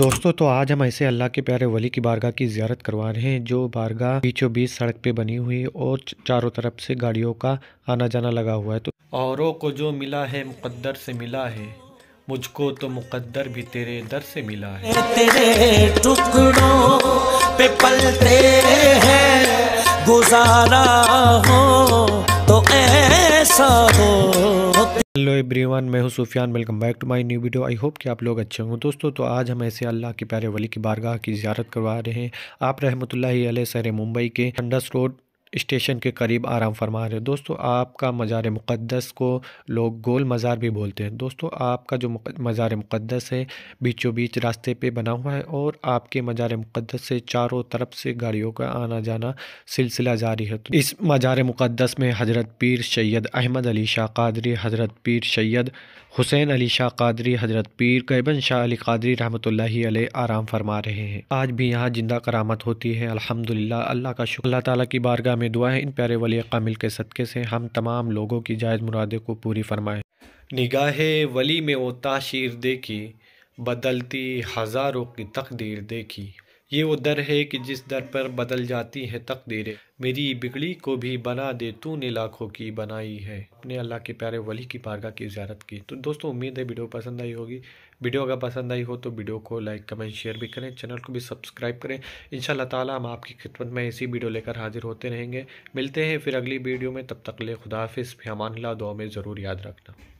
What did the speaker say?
दोस्तों तो आज हम ऐसे अल्लाह के प्यारे वली की बारगाह की जियारत करवा रहे हैं जो बारगाह बीचों बीच सड़क पे बनी हुई और चारों तरफ से गाड़ियों का आना जाना लगा हुआ है तो औरों को जो मिला है मुकद्दर से मिला है मुझको तो मुकद्दर भी तेरे दर से मिला है तेरे टुकड़ों पे पलते हैं गुजारा हो तो ऐसा हो हेलो एवरीवन मैं हूं Sufiyan welcome back to my new video I hope कि आप लोग अच्छे होंगे दोस्तों तो आज हम ऐसे अल्लाह के प्यारे वली की बारगाह की जियारत करवा रहे हैं आप रहमतुल्लाह अलैह सर मुंबई के अंडस रोड स्टेशन के करीब आराम फरमा रहे दोस्तों आपका मज़ार मुक़दस को लोग गोल मज़ार भी बोलते हैं दोस्तों आपका जो मज़ार मुक़दस है बीचों बीच रास्ते पे बना हुआ है और आपके मज़ार मुक़दस से चारों तरफ से गाड़ियों का आना जाना सिलसिला जारी है तो इस मज़ार मुक़दस में हज़रत पीर सैयद अहमद अली शाह कादरी हज़रत पीर सैयद हुसैन अली शाह कादरी हज़रत पीर कैबन शाह अली कादरी रहमत आराम फरमा रहे हैं आज भी यहाँ जिंदा करामत होती है अलहमदिल्ला अल्लाह का शुक्र अल्लाह ताली की बारगाह మే దుఆ హై ఇన్ ప్యారే వలీ కామిల్ కే సద్కే సే హమ్ తమామ్ లోగో కి జాయిజ్ మురాదే కో పూరీ ఫర్మైగాహే వలీ మే ఓ తాషీర్ దేకి బదల్తీ హజారో కి తఖదీర్ దేకి ये वो दर है कि जिस दर पर बदल जाती है तकदीरें मेरी बिगड़ी को भी बना दे तू ने लाखों की बनाई है अपने अल्लाह के प्यारे वली की पारगा की ज्यारत की तो दोस्तों उम्मीद है वीडियो पसंद आई होगी वीडियो अगर पसंद आई हो तो वीडियो को लाइक कमेंट शेयर भी करें चैनल को भी सब्सक्राइब करें इन ताला हम आपकी खिदमत में इसी वीडियो लेकर हाजिर होते रहेंगे मिलते हैं फिर अगली वीडियो में तब तक ले खुदाफिस फिर अमान दो में ज़रूर याद रखना